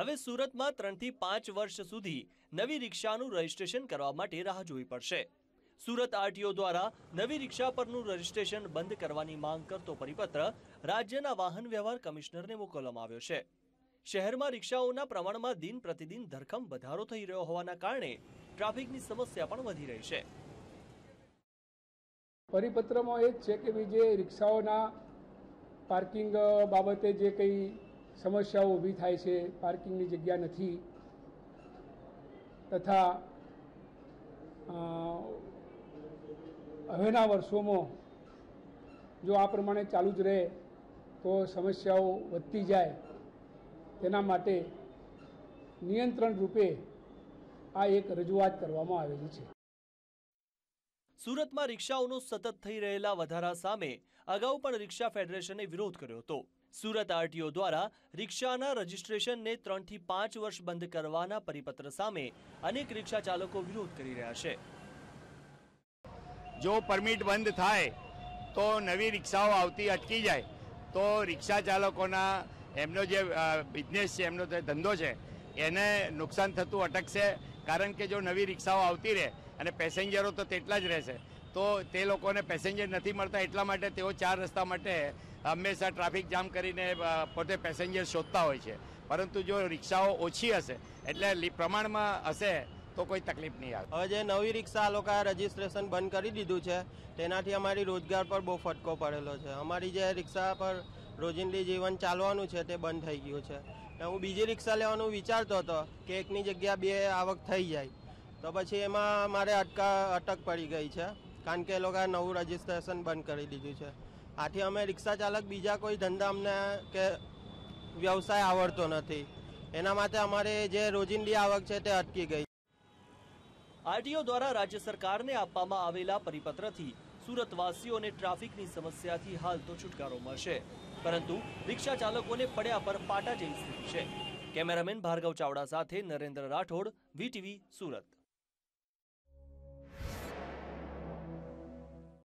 હવે સુરતમાં ત્રણથી પાંચ વર્ષ સુધી નવી રિક્ષાનું રજિસ્ટ્રેશન કરવા માટે રાહ જોવી પડશે સુરત આરટીઓ દ્વારા નવી રિક્ષા પરનું રજિસ્ટ્રેશન બંધ કરવાની માંગ કરતો પરિપત્ર રાજ્યના વાહન વ્યવહાર કમિશનરને મોકલવામાં આવ્યો છે શહેરમાં રિક્ષાઓના પ્રમાણમાં દિન પ્રતિદિન ધરખમ વધારો થઈ રહ્યો હોવાના કારણે ટ્રાફિકની સમસ્યા પણ વધી રહી છે પરિપત્રમાં એ જ છે કે જે રિક્ષાઓના પાર્કિંગ બાબતે જે કંઈ સમસ્યાઓ ઊભી થાય છે પાર્કિંગની જગ્યા નથી તથા હવેના વર્ષોમાં જો આ પ્રમાણે ચાલુ જ રહે તો સમસ્યાઓ વધતી જાય તેના માટે નિયંત્રણ રૂપે આ એક રજૂઆત કરવામાં આવેલી છે સુરતમાં રિક્ષાઓનો સતત થઈ રહેલા વધારા સામે અગાઉ પણ રિક્ષા ફેડરેશને વિરોધ કર્યો હતો સુરત આરટીઓ દ્વારા રિક્ષાના રજિસ્ટ્રેશનને ત્રણથી પાંચ વર્ષ બંધ કરવાના પરિપત્ર સામે અનેક રિક્ષા ચાલકો વિરોધ કરી રહ્યા છે જો પરમિટ બંધ થાય તો નવી રિક્ષાઓ આવતી અટકી જાય તો રિક્ષા ચાલકોના એમનો જે બિઝનેસ છે એમનો જે ધંધો છે એને નુકસાન થતું અટકશે કારણ કે જો નવી રિક્ષાઓ આવતી રહે અને પેસેન્જરો તો તેટલા જ રહેશે તો તે લોકોને પેસેન્જર નથી મળતા એટલા માટે તેઓ ચાર રસ્તા માટે હંમેશા ટ્રાફિક જામ કરીને પોતે પેસેન્જર શોધતા હોય છે પરંતુ જો રિક્ષાઓ ઓછી હશે એટલે પ્રમાણમાં હશે તો કોઈ તકલીફ નહીં આવે હવે જે નવી રિક્ષા લોકોએ રજીસ્ટ્રેશન બંધ કરી દીધું છે તેનાથી અમારી રોજગાર પર બહુ ફટકો પડેલો છે અમારી જે રિક્ષા પર રોજિંદી જીવન ચાલવાનું છે તે બંધ થઈ ગયું છે હું બીજી રિક્ષા લેવાનું વિચારતો હતો કે એકની જગ્યા બે આવક થઈ જાય તો પછી એમાં મારે અટકા અટક પડી ગઈ છે કારણ કે એ લોકોએ નવું રજિસ્ટ્રેશન બંધ કરી દીધું છે આથી અમે રિક્ષા ચાલક બીજા કોઈ ધંધા અમને કે વ્યવસાય આવડતો નથી એના માટે અમારે જે રોજિંદી આવક છે તે અટકી ગઈ આરટીઓ દ્વારા રાજ્ય સરકારને આપવામાં આવેલા પરિપત્રથી સુરતવાસીઓને ટ્રાફિકની સમસ્યાથી હાલ તો છુટકારો મળશે પરંતુ રિક્ષા ચાલકોને પડ્યા પર પાટા જેવી સ્થિતિ છે કેમેરામેન ભાર્ગવ ચાવડા સાથે નરેન્દ્ર રાઠોડ વીટીવી સુરત